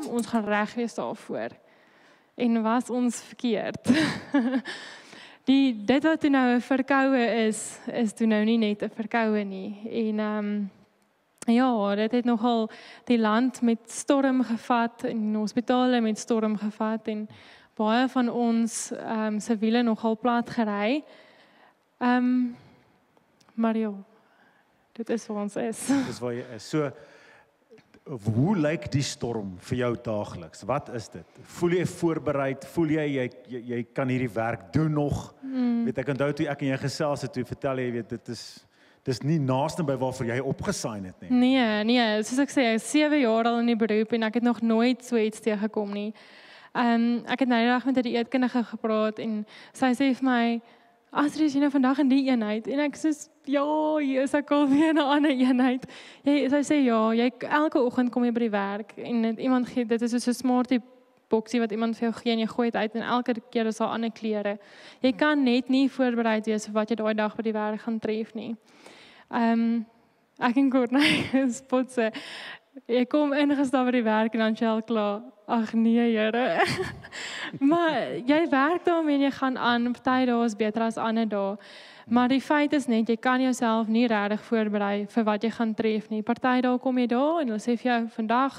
kom, ons gaan reg wees daarvoor. En was ons verkeerd. die dit wat toe nou 'n verkoue is, is toe nou nie net 'n verkoue nie. En ehm um, ja, dit er het nogal die land met storm gevat en hospitale met storm gevat en baie van ons ehm um, siviele nogal plat gery. Ehm um, Mario, dit is waar ons is. Dis waar jy ja is. So hoe lyk die storm vir jou daagliks? Wat is dit? Voel jy voorberei? Voel jy jy jy kan hierdie werk doen nog? Mm. Weet ek onthou toe ek en jy gesels het, toe vertel jy weet dit is dis nie naaste by waarvoor jy opgesign het nie. Nee, nee, soos ek sê, ek is 7 jaar al in die beroep en ek het nog nooit so iets teëgekom nie. Ehm um, ek het nou net met 'n eetkundige gepraat en sy sê vir my Asri is nou vandag in die eenheid en ek sê ja, hier is ek al weer in 'n ander eenheid. Jy sy sê ja, jy elke oggend kom jy by die werk en het, iemand gee dit is so 'n smartie boksie wat iemand vir jou gee en jy gooi dit uit en elke keer is daar ander klere. Jy ja. kan net nie voorberei wees vir wat jy daai dag by die werk gaan tref nie. Ehm um, ek en Gordon is potse. Ek kom ingestap by die werk en dan sê al klaar Ag nee, Here. maar jy werk daar en jy gaan aan. Party dae is beter as ander dae. Maar die feit is net jy kan jouself nie regtig voorberei vir wat jy gaan tref nie. Party dae kom jy daar en hulle sê vir jou vandag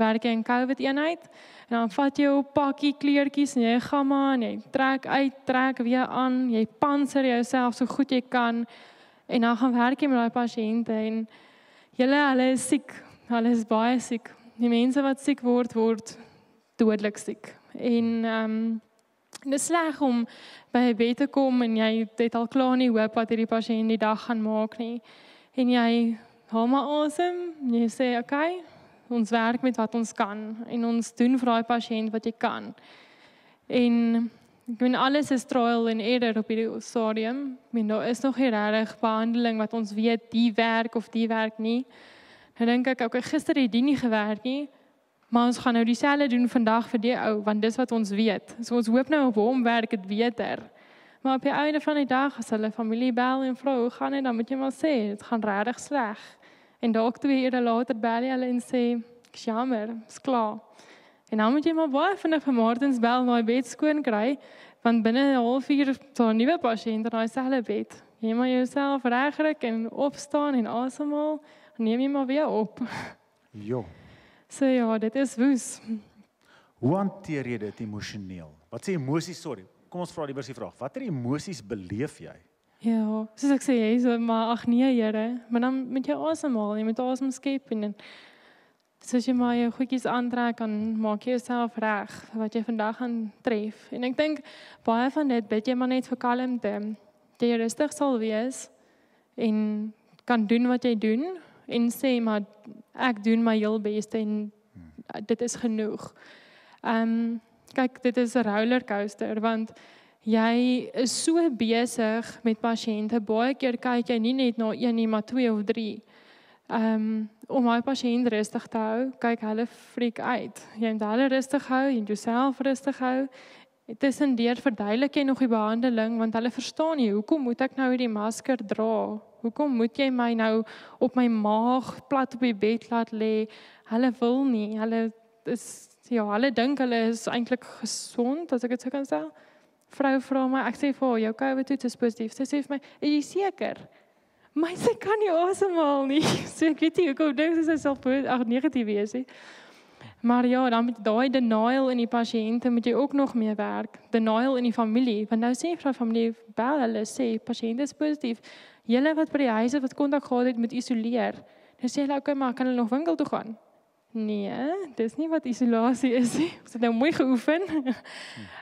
werk jy in COVID eenheid. En dan vat jy jou pakkie kleertjies en jy gaan maar en jy trek uit, trek weer aan. Jy panser jouself so goed jy kan en dan gaan werk jy met daai pasiënte en julle hulle is siek. Hulle is baie siek. Die mense wat siek word word dodelik siek. En ehm um, dis sleg om by 'n bed te kom en jy het al klaar nie hoop wat hierdie pasiënt die dag gaan maak nie. En jy haal maar asem, jy sê okay, ons werk met wat ons kan en ons doen vir daai pasiënt wat jy kan. En ek bedoel alles is trial and error op hierdie stadium. Men nou is nog hier reg behandeling wat ons weet die werk of die werk nie. Dan nou dink ek okay, gister het dit nie gewerk nie. Maar ons gaan nou dieselfde doen vandag vir die ou want dis wat ons weet. So ons hoop nou op hom werk dit beter. Maar op die einde van die dag as hulle familie bel en vra hoe gaan dit dan moet jy maar sê dit gaan regtig sleg. En dalk twee ure later bel jy hulle en sê jammer, dit's klaar. En dan moet jy maar baie vinnig vir Martins bel na die bed skoon kry want binne 'n halfuur sal 'n nuwe pasiënt in daai selfe bed. Jy moet jouself regkry en opstaan en asemhaal. Neem jy maar weer op. Ja. So ja, dit is woes. Hoe hanteer jy dit emosioneel? Wat sê emosies, sorry. Kom ons vra die eerste vraag. Watter emosies beleef jy? Ja, soos ek sê jy so maar ag nee Here, maar dan moet jy asemhaal, jy moet asem skep en dan soos jy maar jou goedjies aantrek en maak jouself reg wat jy vandag gaan tref. En ek dink baie van dit bid jy maar net vir kalmte. Jy rustig sal wees en kan doen wat jy doen, en sê maar ek doen my heel beste en dit is genoeg. Ehm um, kyk dit is 'n roller coaster want jy is so besig met pasiënte. Baie keer kyk jy nie net na een nie, maar twee of drie. Ehm um, om my pasiënt rustig te hou, kyk hulle freak uit. Jy moet hulle rustig hou en jouself rustig hou. Dit is en deur verduidelik jy nog die behandeling want hulle verstaan nie hoekom moet ek nou hierdie masker dra Hoekom moet jy my nou op my maag plat op die bed laat lê? Hulle wil nie. Hulle is ja, hulle dink hulle is eintlik gesond as ek dit sou kan sê. Vrou vra my, ek sê vir haar, jou COVID toets is positief. Sy sê vir my, "Is jy seker?" My sê kan nie asemhaal nie. So ek weet nie hoekom dink sy sy sal ag negatief wees nie. Maar ja, dan met daai denial in die pasiënte moet jy ook nog meer werk. Denial in die familie, want nou sê jy vir familie, "Baie hulle sê pasiënt is positief." Julle wat by die huise wat kontak gehad het met isoleer. Nou sê hulle okay, maar kan hulle nog winkel toe gaan? Nee, dis nie wat isolasie is nie. Ons het nou mooi geoefen.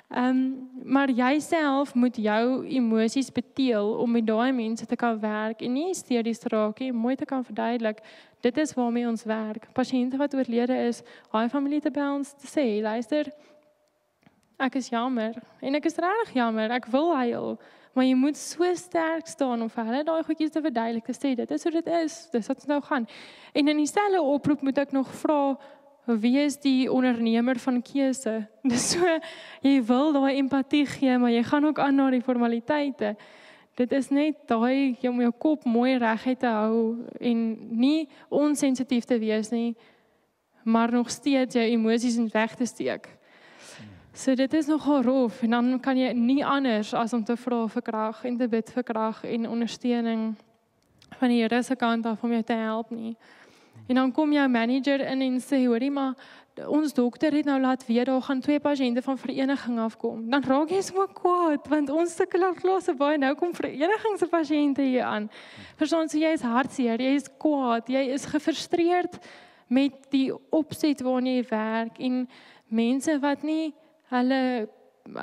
Ehm, um, maar jouself moet jou emosies beteel om met daai mense te kan werk en nie steur die straat nie, mooi te kan verduidelik. Dit is waarmee ons werk. Pasiënte wat oorlede is, haai familie te bounce te sê, luister. Ek is jammer en ek is regtig jammer. Ek wil huil. Maar jy moet so sterk staan om vir hulle daai goedjies te verduidelik te sê dit is hoe dit is, dis wat nou gaan. En in dieselfde oproep moet ek nog vra wie is die ondernemer van keuse? Dis so jy wil daai empatie gee, maar jy gaan ook aan na die formaliteite. Dit is net daai jy moet jou kop mooi reg hê te hou en nie onsensitief te wees nie maar nog steeds jou emosies in weg te steek. So dit is nogal rof en dan kan jy nie anders as om te vra vir krag en te bid vir krag en ondersteuning van die Here se kant af om jou te help nie. En dan kom jou manager in en sê hoorie maar ons dokter het nou laat weet daar gaan twee pasiënte van vereniging afkom. Dan raak jy so kwaad want ons sukkel al klaar so baie nou kom vereniging se pasiënte hier aan. Verstaan so jy is hartseer, jy is kwaad, jy is gefrustreerd met die opset waarna jy werk en mense wat nie hulle eh,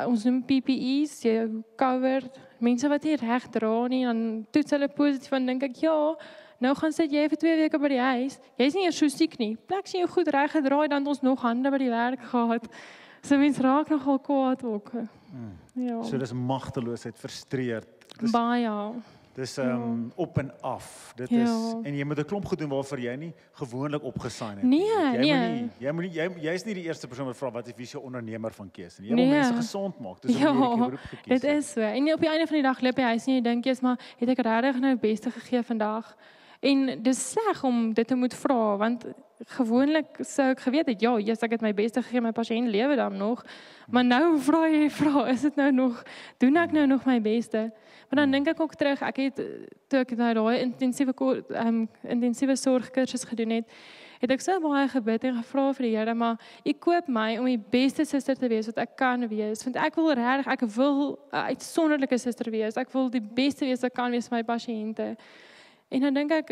ons noem PPE's, jy cover mense wat nie reg dra nie en toets hulle positief en dink ek ja, nou gaan sit jy vir 2 weke by die huis. Jy's nie eers so siek nie. Plek sien jou goed reg gedraai dan ons nog hande by die werk gehad. So mens raak nogal kwaad ook. Hmm. Ja. So dis magteloosheid, frustreerd. Baie ja. Dis um ja. op en af. Dit ja. is en jy moet 'n klomp gedoen waarvoor jy nie gewoonlik opgesign het nie. Nee, jy nee. moenie jy moenie jy, jy is nie die eerste persoon wat vra wat is wie se ondernemer van keuse nie. Jy nee. wil mense gesond maak. Dis 'n ja. beroep gekies. Dit is so. En jy op die einde van die dag loop jy huis en jy dink jy's maar het ek regtig nou die beste gegee vandag? En dis sleg om dit te moet vra want gewoonlik sou ek geweet het ja, yes, ek het my bes te gegee, my pasiënt lewe dan nog. Maar nou vra jy vra, is dit nou nog doen ek nou nog my beste? Maar dan dink ek ook terug, ek het toe ek nou daai intensiewe um, ehm, intensiewe sorgkursus gedoen het, het ek so baie gebid en gevra vir die Here, maar u koop my om die beste suster te wees wat ek kan wees, want ek wil regtig ek wil 'n uitsonderlike suster wees. Ek wil die beste wees wat kan wees vir my pasiënte. En dan dink ek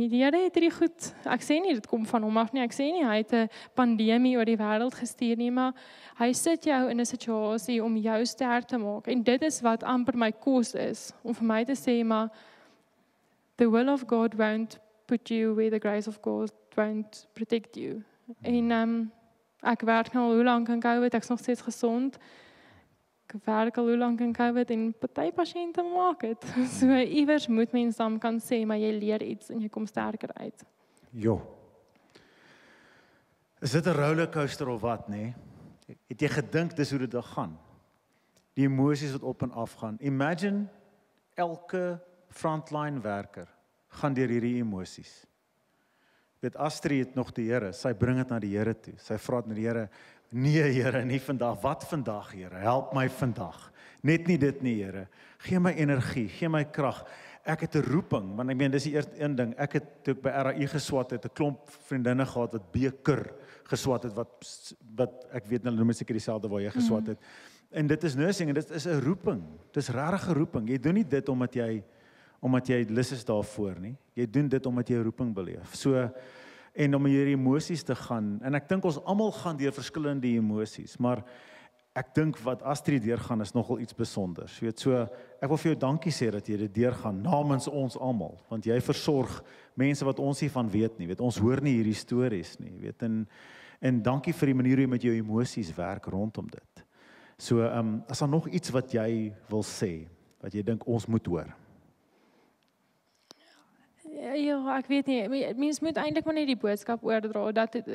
die Here het hierdie goed. Ek sê nie dit kom van hom af nie. Ek sê nie hy het 'n pandemie oor die wêreld gestuur nie, maar hy sit jou in 'n situasie om jou sterk te maak. En dit is wat amper my kos is om vir my te sê maar the will of God won't put you where the grace of God won't protect you. En ehm um, ek werk nou al hoe lank aan COVID. Ek's nog steeds gesond gevaarlik al hoe lank in COVID en party pasiënte maak dit. So iewers moet mens dan kan sê maar jy leer iets en jy kom sterker uit. Jo. Is dit 'n rollercoaster of wat nê? Nee? Het jy gedink dis hoe dit gaan gaan? Die emosies wat op en af gaan. Imagine elke frontline werker gaan deur hierdie emosies. Dit Astrid het nog die Here, sy bring dit na die Here toe. Sy vra dit na die Here. Nee Here, nie vandag. Wat vandag, Here? Help my vandag. Net nie dit nie, Here. Gee my energie, gee my krag. Ek het 'n roeping, want ek meen dis die eerste een ding. Ek het toe ek by RAI geswat het, 'n klomp vriendinne gehad wat beker geswat het wat wat ek weet hulle noem seker dieselfde waar jy geswat mm. het. Mm. En dit is nursing en dit is 'n roeping. Dis regtig 'n roeping. Jy doen nie dit omdat jy omdat jy lus is daarvoor nie. Jy doen dit omdat jy 'n roeping beleef. So en om hierdie emosies te gaan. En ek dink ons almal gaan deur verskillende emosies, maar ek dink wat Astrid deurgaan is nogal iets spesiaals. Jy weet so, ek wil vir jou dankie sê dat jy dit deurgaan namens ons almal, want jy versorg mense wat ons nie van weet nie. Weet ons hoor nie hierdie stories nie. Weet en en dankie vir die manier hoe jy met jou emosies werk rondom dit. So, ehm um, as daar nog iets wat jy wil sê wat jy dink ons moet hoor. Ja, ja, ek weet nie, mense moet eintlik maar net die boodskap oordra dat het,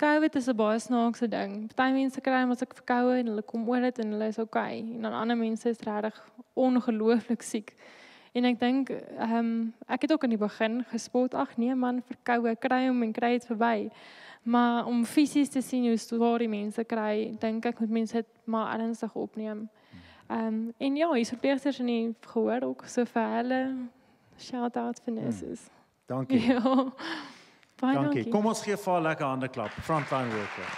COVID is 'n baie snaakse ding. Party mense kry hom as ek verkoue en hulle kom oor dit en hulle is okay. En dan ander mense is regtig ongelooflik siek. En ek dink, ehm, um, ek het ook aan die begin gespot, ag nee man, verkoue kry hom en kry dit verby. Maar om fisies te sien hoe swaar die mense kry, dink ek moet mense dit maar ernstig opneem. Ehm um, en ja, hier's verpleegsters in die gehoor ook so vir hulle Shout out vir nurses. Hmm. Dankie. Ja. Baie dankie. dankie. Kom ons gee vir 'n lekker hande klap. Frontline worker.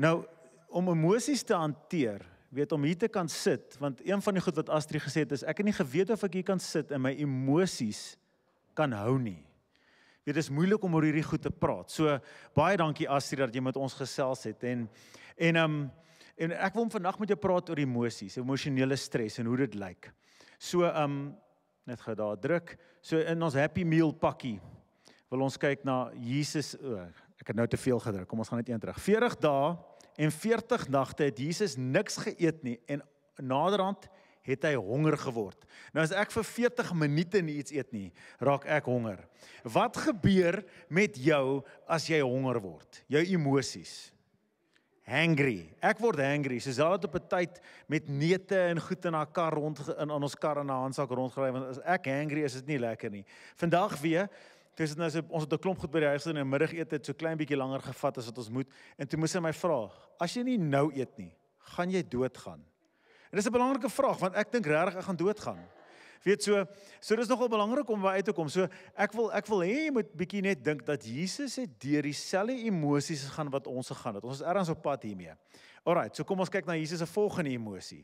Nou, om emosies te hanteer, weet om hier te kan sit, want een van die goed wat Astrid gesê het is ek het nie geweet of ek hier kan sit en my emosies kan hou nie. Weet dit is moeilik om oor hierdie goed te praat. So baie dankie Astrid dat jy met ons gesels het en en ehm um, En ek wil vandag met jou praat oor emosies, emosionele stres en hoe dit lyk. So um net gou daar druk. So in ons happy meal pakkie wil ons kyk na Jesus. O, oh, ek het nou te veel gedruk. Kom ons gaan net een terug. 40 dae en 40 nagte het Jesus niks geëet nie en naderhand het hy honger geword. Nou as ek vir 40 minute niks eet nie, raak ek honger. Wat gebeur met jou as jy honger word? Jou emosies hangry. Ek word hangry. Sy sal op 'n tyd met neute en goed in haar kar rond in aan ons kar en haar handsak rondgryf want as ek hangry is dit nie lekker nie. Vandag weer dis nou so ons het 'n klomp goed by die huis gedoen en 'n middagete het so klein bietjie langer gevat as wat ons moet en toe moes sy my vra: "As jy nie nou eet nie, gaan jy doodgaan." En dis 'n belangrike vraag want ek dink regtig ek gaan doodgaan. Weet so, so dis nogal belangrik om by uit te kom. So ek wil ek wil hê jy moet bietjie net dink dat Jesus het deur dieselfde emosies gegaan wat ons gegaan het. Ons is ergens op pad hiermee. Alrite, so kom ons kyk na Jesus se volgende emosie.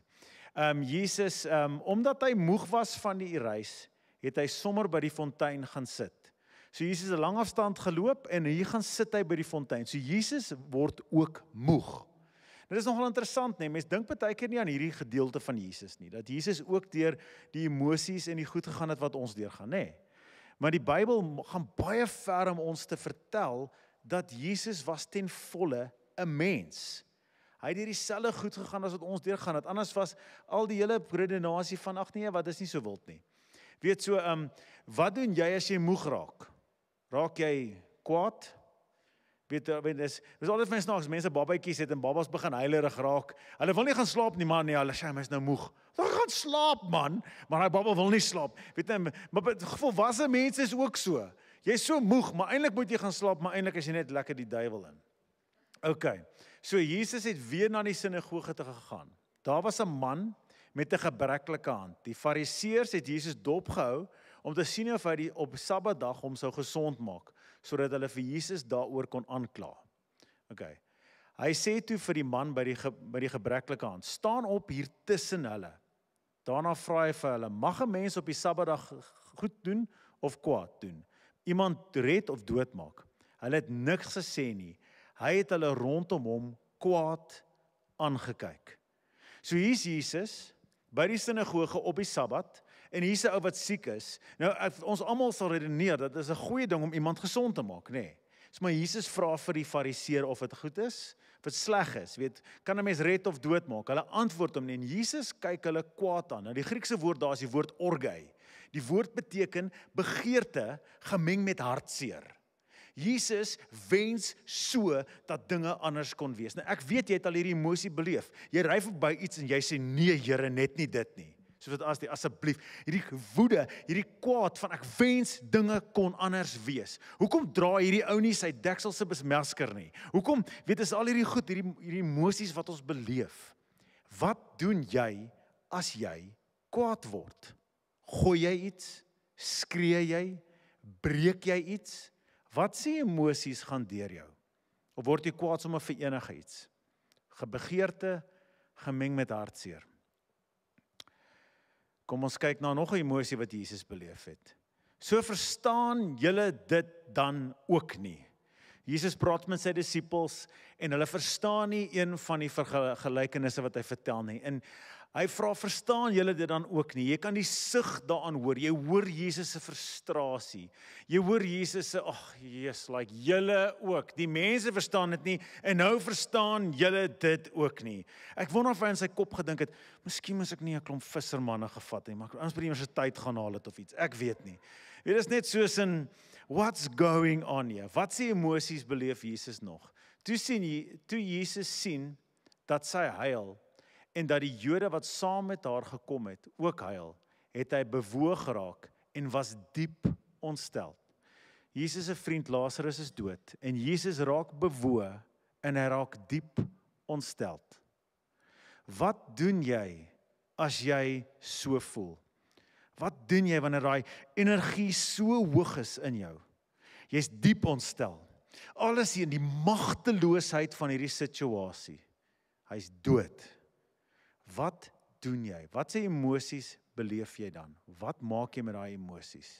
Ehm um, Jesus ehm um, omdat hy moeg was van die reis, het hy sommer by die fontein gaan sit. So Jesus het 'n lang afstand geloop en hier gaan sit hy by die fontein. So Jesus word ook moeg. Dit is nogal interessant, né? Nee? Mense dink baie keer nie aan hierdie gedeelte van Jesus nie, dat Jesus ook deur die emosies en die goed gegaan het wat ons deurgaan, né? Nee. Maar die Bybel gaan baie ver om ons te vertel dat Jesus was ten volle 'n mens. Hy het dieselfde goed gegaan as wat ons deurgaan het. Anders was al die hele redenasie van ag nee, wat is nie so wild nie. Weet so, ehm um, wat doen jy as jy moeg raak? Raak jy kwaad? Weet jy, dit is dis altyd my snaaks mense babatjies het en babas begin huilerig raak. Hulle wil nie gaan slaap nie man nie. Hulle sê my is nou moeg. Hulle gaan slaap man, maar daai baba wil nie slaap. Weet jy, maar volwasse mense is ook so. Jy's so moeg, maar eintlik moet jy gaan slaap, maar eintlik is jy net lekker die duiwel in. OK. So Jesus het weer na die sinagoge te gegaan. Daar was 'n man met 'n gebreklike hand. Die Fariseërs het Jesus dopgehou om te sien of hy die, op Sabbatdag hom sou gesond maak sodat hulle vir Jesus daaroor kon aankla. OK. Hy sê toe vir die man by die ge, by die gebreklike hand: "Staan op hier tussen hulle." Daarna vra hy vir hulle: "Mag 'n mens op die Sabbatdag goed doen of kwaad doen? Iemand red of doodmaak?" Hulle het niks gesê nie. Hy het hulle rondom hom kwaad aangekyk. So hier's Jesus by die sinagoge op die Sabbat en hier's 'n ou wat siek is. Nou ons almal sal redeneer dat dit is 'n goeie ding om iemand gesond te maak, nê. Nee. So maar Jesus vra vir die fariseer of dit goed is of dit sleg is. Weet, kan 'n mens red of dood maak? Hulle antwoord hom nie en Jesus kyk hulle kwaad aan. Nou die Griekse woord daar is die woord orgai. Die woord beteken begeerte gemeng met hartseer. Jesus wens so dat dinge anders kon wees. Nou ek weet jy het al hierdie emosie beleef. Jy ry verby iets en jy sê nee, Here, net nie dit nie soos wat as die asseblief hierdie woede, hierdie kwaad van ek wens dinge kon anders wees. Hoekom dra hierdie ou nie sy dekselse besmasker nie? Hoekom weet is al hierdie goed, hierdie hierdie emosies wat ons beleef? Wat doen jy as jy kwaad word? Gooi jy iets? Skree jy? Breek jy iets? Wat sê emosies gaan deur jou? Of word jy kwaad sommer vir enige iets? Gebegeerte gemeng met hartseer. Kom ons kyk na nog 'n emosie wat Jesus beleef het. So verstaan julle dit dan ook nie. Jesus praat met sy disippels en hulle verstaan nie een van die gelykenisse wat hy vertel nie. En Hy vra: "Verstaan julle dit dan ook nie? Jy kan die sug daaraan hoor. Jy hoor Jesus se frustrasie. Jy hoor Jesus se, ag, Jesus, like julle ook. Die mense verstaan dit nie en nou verstaan julle dit ook nie." Ek wonder of hy in sy kop gedink het, "Miskien moet ek nie 'n klomp vissermanne gevat nie, maar anders by die universiteit gaan haal dit of iets. Ek weet nie." Dit is net soos in what's going on here. Wat se emosies beleef Jesus nog? Toe sien jy, toe Jesus sien dat sy huil en dat die Jode wat saam met haar gekom het ook huil, het hy bewoog geraak en was diep ontstel. Jesus se vriend Lazarus is dood en Jesus raak bewoog en hy raak diep ontstel. Wat doen jy as jy so voel? Wat doen jy wanneer daai energie so hoog is in jou? Jy's diep ontstel. Alles hier in die magteloosheid van hierdie situasie. Hy's dood. Hmm. Wat doen jy? Wat se emosies beleef jy dan? Wat maak jy met daai emosies?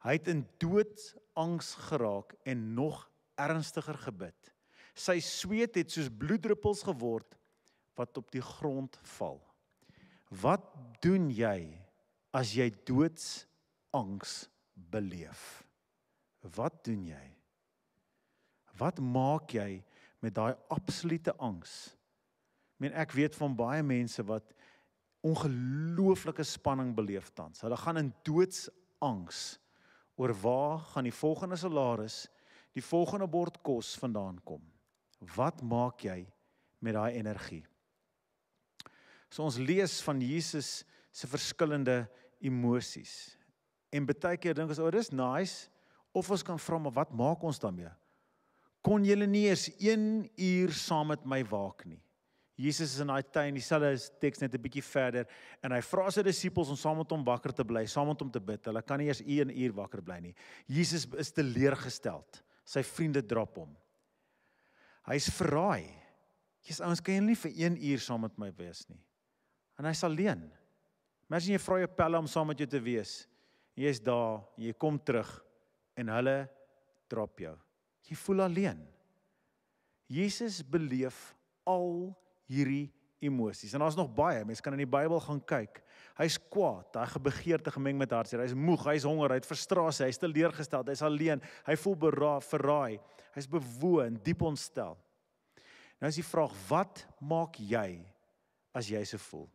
Hy het in doodsangs geraak en nog ernstiger gebid. Sy sweet het soos bloeddruppels geword wat op die grond val. Wat doen jy as jy doodsangs beleef? Wat doen jy? Wat maak jy met daai absolute angs? meen ek weet van baie mense wat ongelooflike spanning beleef tans. Hulle gaan in doodsangs oor waar gaan die volgende salaris, die volgende bord kos vandaan kom. Wat maak jy met daai energie? So ons lees van Jesus se verskillende emosies. En baie keer dink ons, "O, oh, dis nice." Of ons kan vra, "Maar wat maak ons daarmee?" Kon julle nie eens 1 uur saam met my waak nie? Jesus is in daai tuin, dieselfde teks net 'n bietjie verder en hy vra sy disippels om saam met hom wakker te bly, saam met hom te bid. Hulle kan nie eers 1 uur wakker bly nie. Jesus is teleurgestel. Sy vriende drop hom. Hy's verraai. Jy's ouens kan jy nie vir 1 uur saam met my wees nie. En hy's alleen. Imagine jy vra jou pelle om saam met jou te wees. Jy's daar, jy kom terug en hulle drop jou. Jy voel alleen. Jesus beleef al hierdie emosies. En daar's nog baie. Mense kan in die Bybel gaan kyk. Hy's kwaad, hy gebegeerte gemeng met hartseer. Hy's moeg, hy's honger, hy't frustrasie, hy's teleurgesteld, hy's alleen, hy voel beraai, verraai. Hy's bewoon, diep ontstel. Nou is die vraag, wat maak jy as jy so voel?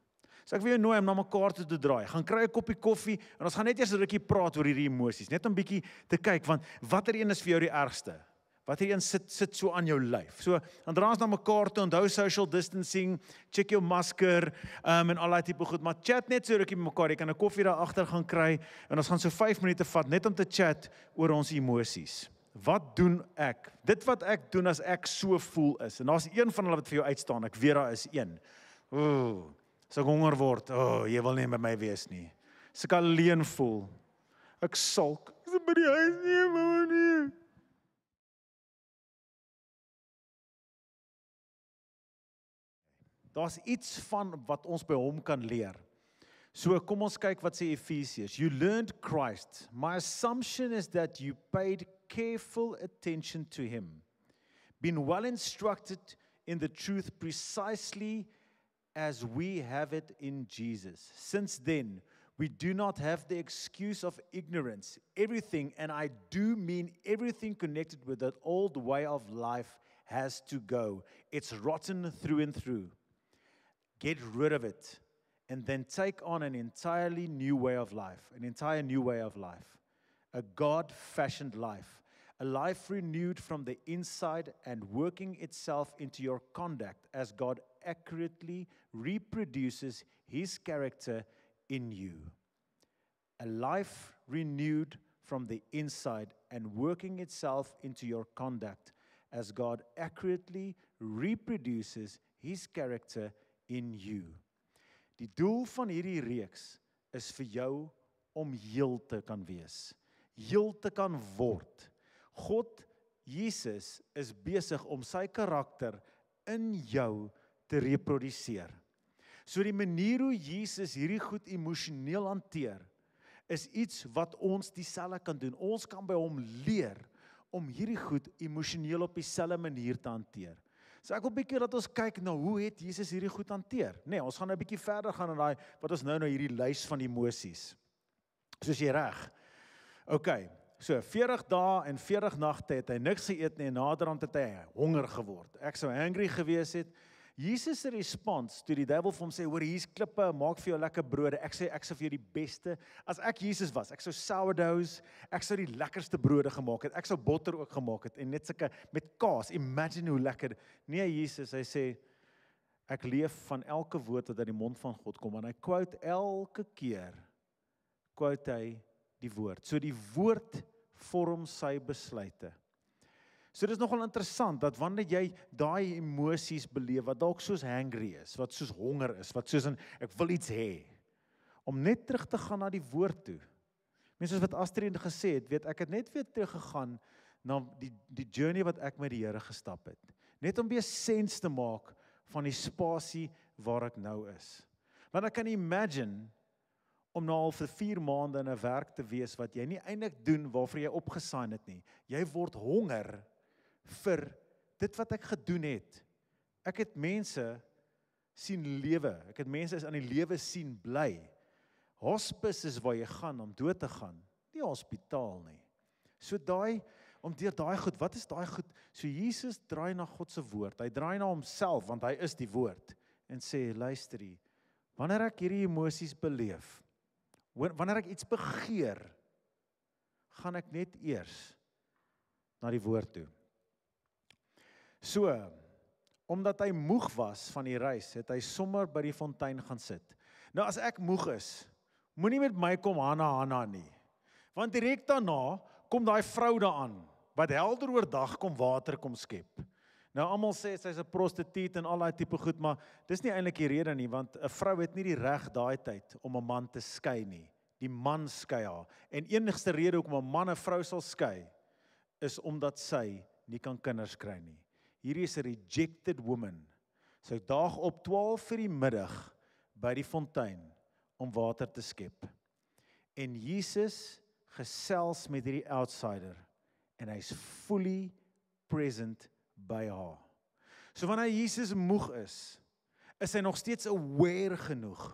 So ek wil jou nooi om na mekaar toe te draai. Gaan kry 'n koppie koffie en ons gaan net eers 'n rukkie praat oor hierdie emosies, net om bietjie te kyk want watter een is vir jou die ergste? Watter een sit sit so aan jou lyf. So dan dra ons na mekaar toe, onthou social distancing, check jou masker, um en al daai tipe goed, maar chat net so rukkie mekaar. Jy kan 'n koffie daar agter gaan kry en ons gaan so 5 minute vat net om te chat oor ons emosies. Wat doen ek? Dit wat ek doen as ek so voel is. En daar's een van hulle wat vir jou uitstaan. Ek weet daar is een. Ooh. So honger word. O, oh, jy wil nie by my wees nie. Sy so kan alleen voel. Ek sulk. Ek is by die huis nie, mamma nie. Daar's iets van wat ons by hom kan leer. So kom ons kyk wat sê Efesiërs. You learned Christ. My assumption is that you paid careful attention to him. Been well instructed in the truth precisely as we have it in Jesus. Since then, we do not have the excuse of ignorance. Everything and I do mean everything connected with that old way of life has to go. It's rotten through and through. get rid of it, and then take on an entirely new way of life, an entire new way of life, a God fashioned life, a life renewed from the inside and working itself into your conduct as God accurately reproduces his character in you. A life renewed from the inside and working itself into your conduct as God accurately reproduces his character in you. Die doel van hierdie reeks is vir jou om heel te kan wees, heel te kan word. God Jesus is besig om sy karakter in jou te reproduseer. So die manier hoe Jesus hierdie goed emosioneel hanteer is iets wat ons dieselfde kan doen. Ons kan by hom leer om hierdie goed emosioneel op dieselfde manier te hanteer. So ek wil 'n bietjie dat ons kyk na hoe het Jesus hierdie goed hanteer. Nê, nee, ons gaan nou 'n bietjie verder gaan in daai wat ons nou nou hierdie lys van die Moses. Soos jy reg. OK. So 40 dae en 40 nagte het hy niks geëet nie en naderhand het hy honger geword. Ek sou hungry gewees het. Jesus se respons toe die duiwel vir hom sê hoor hier's klippe maak vir jou lekker brode ek sê ek sou vir jou die beste as ek Jesus was ek sou sourdoughs ek sou die lekkerste brode gemaak het ek sou botter ook gemaak het en net sulke met kaas imagine hoe lekker nee Jesus hy sê ek leef van elke woord wat uit die mond van God kom en hy quote elke keer quote hy die woord so die woord vorm sy besluite So dis nogal interessant dat wanneer jy daai emosies beleef wat dalk soos hangry is, wat soos honger is, wat soos in, ek wil iets hê. Om net terug te gaan na die woord toe. Mense soos wat Astrid gesê het, weet ek het net weer terug gegaan na die die journey wat ek met die Here gestap het. Net om weer sens te maak van die spasie waar ek nou is. Want ek kan imagine om nou al vir 4 maande in 'n werk te wees wat jy nie eintlik doen waarvoor jy opgesaai het nie. Jy word honger vir dit wat ek gedoen het. Ek het mense sien lewe. Ek het mense is aan die lewe sien bly. Hospis is waar jy gaan om dood te gaan, nie hospitaal nie. So daai om deur daai goed, wat is daai goed? So Jesus draai na God se woord. Hy draai na homself want hy is die woord en sê luister hier. Wanneer ek hierdie emosies beleef, wanneer ek iets begeer, gaan ek net eers na die woord toe. So omdat hy moeg was van die reis, het hy sommer by die fontein gaan sit. Nou as ek moeg is, moenie met my kom Hanna Hanna nie. Want direk daarna kom daai vrou daaraan wat helder oor dag kom water kom skep. Nou almal sê sy's 'n prostituut en al daai tipe goed, maar dis nie eintlik die rede nie want 'n vrou het nie die reg daai tyd om 'n man te skei nie. Die man skei haar en enigste rede hoekom 'n man 'n vrou sal skei is omdat sy nie kan kinders kry nie hierdie is 'n rejected woman. Sy so daag op 12 vir die middag by die fontein om water te skep. En Jesus gesels met hierdie outsider en hy's fully present by haar. So wanneer Jesus moeg is, is hy nog steeds aware genoeg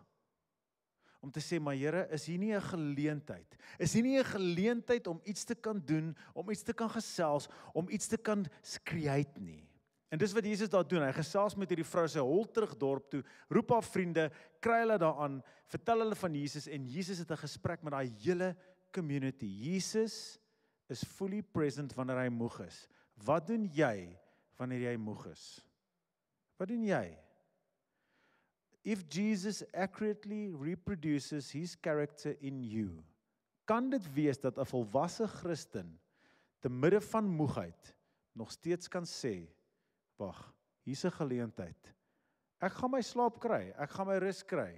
om te sê maar Here, is hier nie 'n geleentheid? Is hier nie 'n geleentheid om iets te kan doen, om iets te kan gesels, om iets te kan skei uit nie? En dis wat Jesus daar doen. Hy gesels met hierdie vrou se hol terug dorp toe, roep haar vriende, kry hulle daaraan, vertel hulle van Jesus en Jesus het 'n gesprek met daai hele community. Jesus is fully present wanneer hy moeg is. Wat doen jy wanneer jy moeg is? Wat doen jy? If Jesus accurately reproduces his character in you, kan dit wees dat 'n volwasse Christen te midde van moegheid nog steeds kan sê Wag, hier's 'n geleentheid. Ek gaan my slaap kry, ek gaan my rus kry.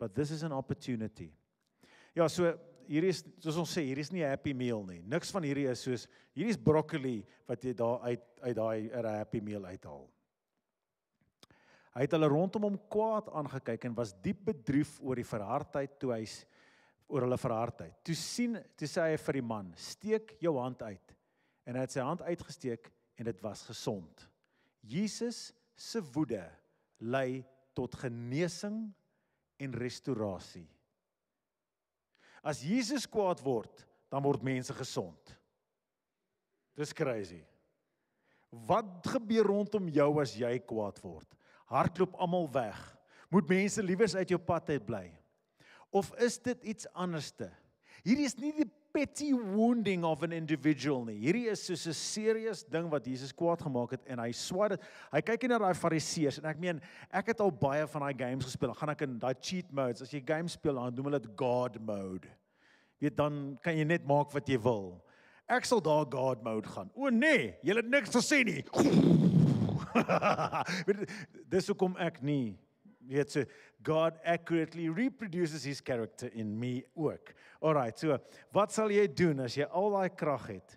But this is an opportunity. Ja, so hierdie is soos ons sê, hierdie is nie 'n happy meal nie. Niks van hierdie is soos hierdie is broccoli wat jy daar uit uit daai 'n happy meal uithaal. Hy het hulle rondom hom kwaad aangekyk en was diep bedroef oor die verhardheid toe hy oor hulle verhardheid. Toe sien, toe sê hy vir die man: "Steek jou hand uit." En hy het sy hand uitgesteek en dit was gesond. Jesus se woede lei tot genesing en restaurasie. As Jesus kwaad word, dan word mense gesond. Dis crazy. Wat gebeur rondom jou as jy kwaad word? Hardloop almal weg. Moet mense liewers uit jou pad uit bly? Of is dit iets anderste? Hierdie is nie die petty wounding of an individual nie. Hierdie is soos 'n serious ding wat Jesus kwaad gemaak het en hy swaar dit. Hy kyk net na daai fariseërs en ek meen, ek het al baie van daai games gespeel. Dan gaan ek in daai cheat modes. As jy game speel, dan noem hulle dit god mode. Weet dan kan jy net maak wat jy wil. Ek sal daar god mode gaan. O nee, jy het niks gesê nie. Dis hoekom ek nie Ja, so God accurately reproduces his character in me ook. Alrite, so wat sal jy doen as jy al daai krag het?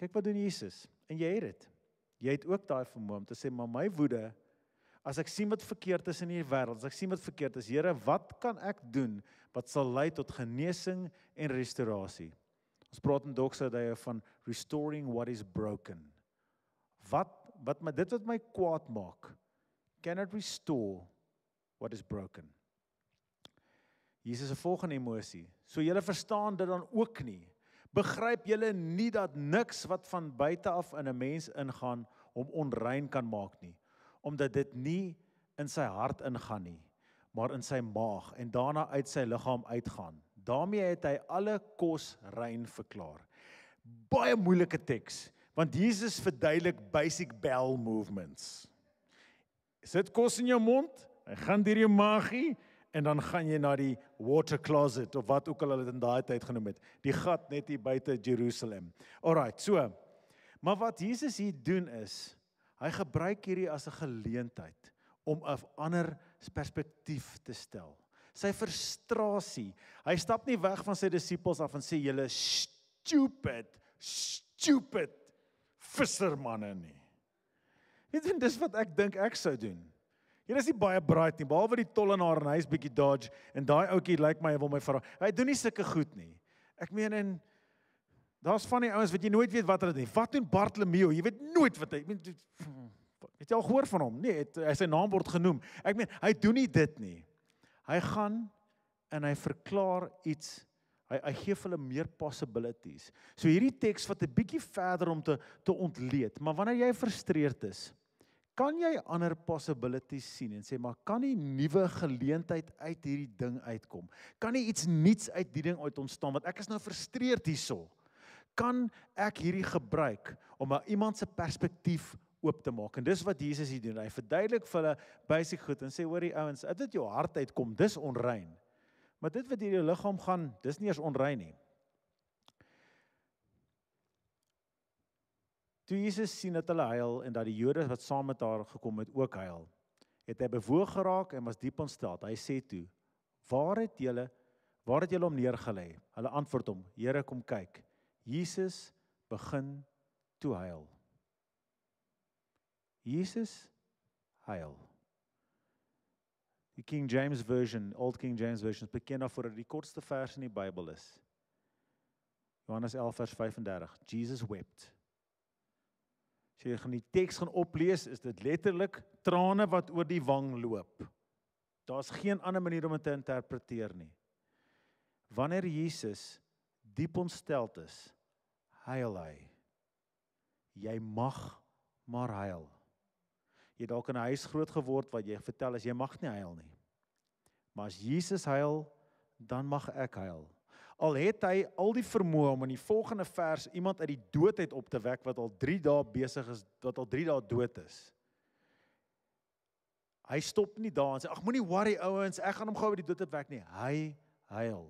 Kyk wat doen Jesus en jy het dit. Jy het ook daai vermoë om te sê maar my woede as ek sien wat verkeerd is in hierdie wêreld, as ek sien wat verkeerd is, Here, wat kan ek doen wat sal lei tot genesing en restaurasie? Ons praat in doxa daai van restoring what is broken. Wat wat my dit wat my kwaad maak? cannot restore what is broken. Jesus se volgende emosie. So julle verstaan dit dan ook nie. Begryp julle nie dat niks wat van buite af in 'n mens ingaan hom onrein kan maak nie, omdat dit nie in sy hart ingaan nie, maar in sy maag en daarna uit sy liggaam uitgaan. daarmee het hy alle kos rein verklaar. Baie moeilike teks, want Jesus verduidelik basic bowel movements sit kos in jou mond, hy gaan deur jou maagie en dan gaan jy na die water closet of wat ook al hulle dit in daai tyd genoem het, die gat net hier buite Jerusalem. Alraight, so. Maar wat Jesus hier doen is, hy gebruik hierdie as 'n geleentheid om 'n ander perspektief te stel. Sy frustrasie. Hy stap nie weg van sy disippels af en sê julle stupid, stupid vissermanne nie. Dit is dis wat ek dink ek sou doen. Hier is nie baie braait nie, behalwe die tollenaar en hy is bietjie dodge en daai ouetjie lyk my hy wil my vra. Hy doen nie sulke goed nie. Ek meen en daar's van die ouens wat jy nooit weet wat hulle doen. Wat doen Bartlemeo? Jy weet nooit wat hy meen, het, het jy al gehoor van hom? Nee, het, hy sy naam word genoem. Ek meen hy doen nie dit nie. Hy gaan en hy verklaar iets. Hy hy gee hulle meer possibilities. So hierdie teks wat 'n bietjie verder om te te ontleed, maar wanneer jy frustreerd is, kan jy ander possibilities sien en sê maar kan nie nuwe geleentheid uit hierdie ding uitkom kan nie iets nuuts uit die ding uit ontstaan want ek is nou frustreerd hierso kan ek hierdie gebruik om iemand se perspektief oop te maak en dis wat Jesus hier doen hy verduidelik vir hulle basies goed en sê hoor die ouens uit dit jou hart uitkom dis onrein maar dit wat hier jou liggaam gaan dis nie eens onrein nie Toe Jesus sien dat hulle huil en dat die Jode wat saam met haar gekom het ook huil, het hy bewoog geraak en was diep ontstel. Hy sê toe: "Waar het julle waar het julle hom neergelê?" Hulle antwoord hom: "Here, kom kyk." Jesus begin toe huil. Jesus huil. Die King James version, Old King James version, begin af voor die kortste vers in die Bybel is. Johannes 11 vers 35. Jesus wept. As jy gaan die teks gaan oplees, is dit letterlik trane wat oor die wang loop. Daar's geen ander manier om dit te interpreteer nie. Wanneer Jesus diep ontstel is, huil hy. Jy mag maar huil. Jy dalk in 'n huis groot geword waar jy vertel as jy mag nie huil nie. Maar as Jesus huil, dan mag ek huil al het hy al die vermoë om in die volgende vers iemand uit die dood uit op te wek wat al 3 dae besig is wat al 3 dae dood is. Hy stop nie daar en sê ag moenie worry ouens ek gaan hom gou uit die dood uitwek nie. Hy huil.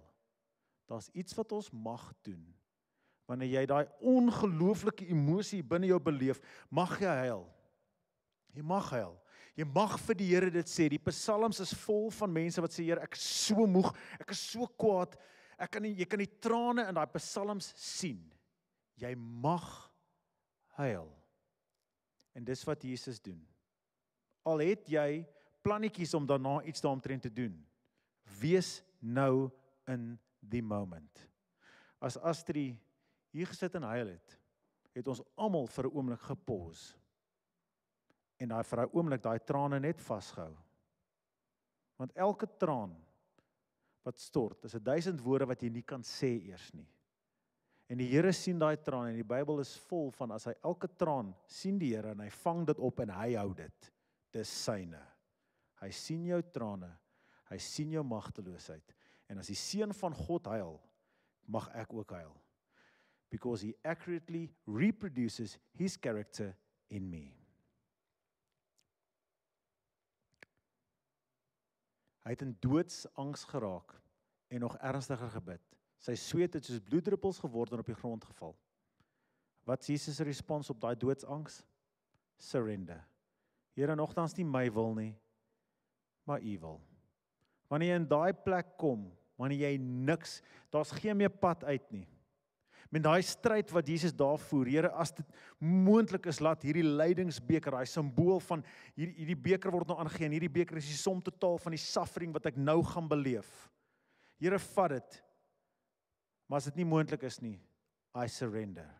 Daar's iets wat ons mag doen. Wanneer jy daai ongelooflike emosie binne jou beleef, mag jy huil. Jy mag huil. Jy mag vir die Here dit sê. Die psalms is vol van mense wat sê Here, ek is so moeg, ek is so kwaad ek kan jy kan die trane in daai psalms sien. Jy mag huil. En dis wat Jesus doen. Al het jy plannetjies om daarna iets daaromtrent te doen. Wees nou in die moment. As Astri hier gesit en huil het, het ons almal vir 'n oomblik gepos. En daai vir daai oomblik daai trane net vasgehou. Want elke traan wat stort. Dis 'n 1000 woorde wat jy nie kan sê eers nie. En die Here sien daai traan en die Bybel is vol van as hy elke traan sien die Here en hy vang dit op en hy hou dit. Dis syne. Hy sien jou trane. Hy sien jou magteloosheid. En as die seun van God huil, mag ek ook huil. Because he accurately reproduces his character in me. Hy het in doodsangs geraak en nog ernstiger gebid. Sy sweet het soos bloeddruppels geword en op die grond geval. Wat is Jesus se respons op daai doodsangs? Surrender. Here, nogtans nie my wil nie, maar U wil. Wanneer jy in daai plek kom, wanneer jy niks, daar's geen meer pad uit nie met daai stryd wat Jesus daar voer. Here, as dit moontlik is, laat hierdie lydingsbeker, daai simbool van hierdie hierdie beker word nou aangegee en hierdie beker is die som totaal van die suffering wat ek nou gaan beleef. Here, vat dit. Maar as dit nie moontlik is nie, I surrender.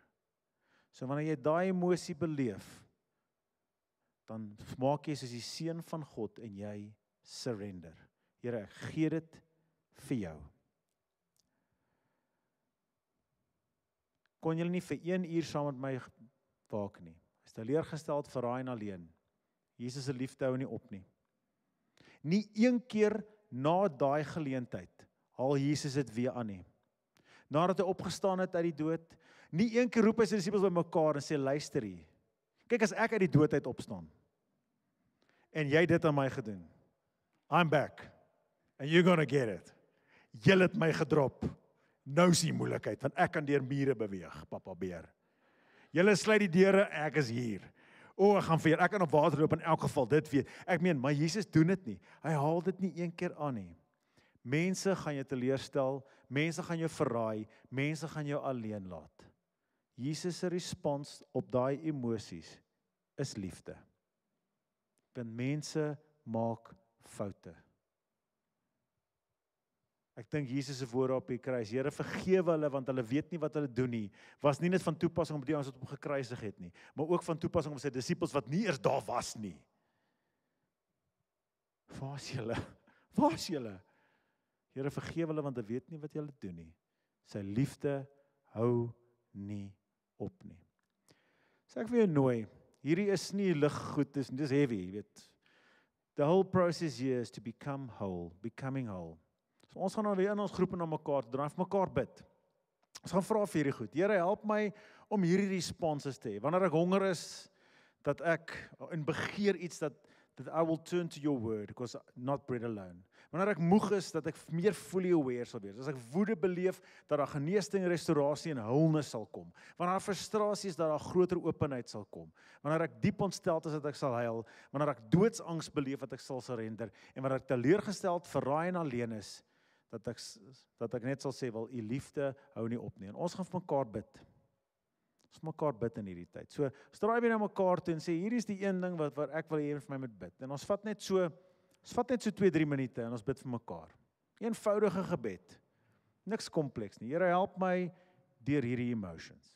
So wanneer jy daai emosie beleef, dan maak jy soos die seun van God en jy surrender. Here, gee dit vir jou. kon julle nie vir 1 uur saam met my waak nie. Hy's te leer gestel vir raai en alleen. Jesus se liefde hou nie op nie. Nie een keer na daai geleentheid haal Jesus dit weer aan nie. Nadat hy opgestaan het uit die dood, nie een keer roep hy sy disippels bymekaar en sê luister hier. Kyk as ek uit die dood uit opstaan en jy dit aan my gedoen. I'm back and you're going to get it. Jy het my gedrop. Nou is die moeilikheid want ek kan deur mure beweeg, pappa beer. Julle sluit die deure, ek is hier. O, ek gaan vir julle. Ek kan op water loop in elk geval, dit weet. Ek meen, maar Jesus doen dit nie. Hy haal dit nie een keer aan nie. Mense gaan jou teleurstel, mense gaan jou verraai, mense gaan jou alleen laat. Jesus se respons op daai emosies is liefde. Want mense maak foute. Ek dink Jesus se woorde op die kruis, Here vergewe hulle want hulle weet nie wat hulle doen nie, was nie net van toepassing op die ouens wat hom gekruisig het nie, maar ook van toepassing op sy disippels wat nie eers daar was nie. Waar is julle? Waar is julle? Here vergewe hulle want hulle weet nie wat hulle doen nie. Sy liefde hou nie op nie. So ek wil jou nooi. Hierdie is nie lig goed, dis dis heavy, jy weet. The whole process here is to become whole, becoming whole. So ons gaan nou weer in ons groepe na mekaar draai, vir mekaar bid. Ons gaan vra vir hierdie goed. Here, help my om hierdie responses te hê. Wanneer ek honger is dat ek in begeer iets dat that I will turn to your word because not bread alone. Wanneer ek moeg is dat ek meer fully aware sal wees. As ek woede beleef dat daar genesing, restaurasie en heelnis sal kom. Wanneer daar frustrasie is dat daar groter openheid sal kom. Wanneer ek diep ontsteld is dat ek sal huil. Wanneer ek doodsangs beleef dat ek sal surrender en wanneer ek teleurgesteld, verraai en alleen is dat ek dat ek net sal sê wil u liefde hou nie op nie. En ons gaan vir mekaar bid. Ons mekaar bid in hierdie tyd. So straai weer na mekaar toe en sê hier is die een ding wat wat ek wil hê jy vir my moet bid. En ons vat net so ons vat net so 2-3 minute en ons bid vir mekaar. Eenvoudige gebed. Niks kompleks nie. Here help my deur hierdie emotions.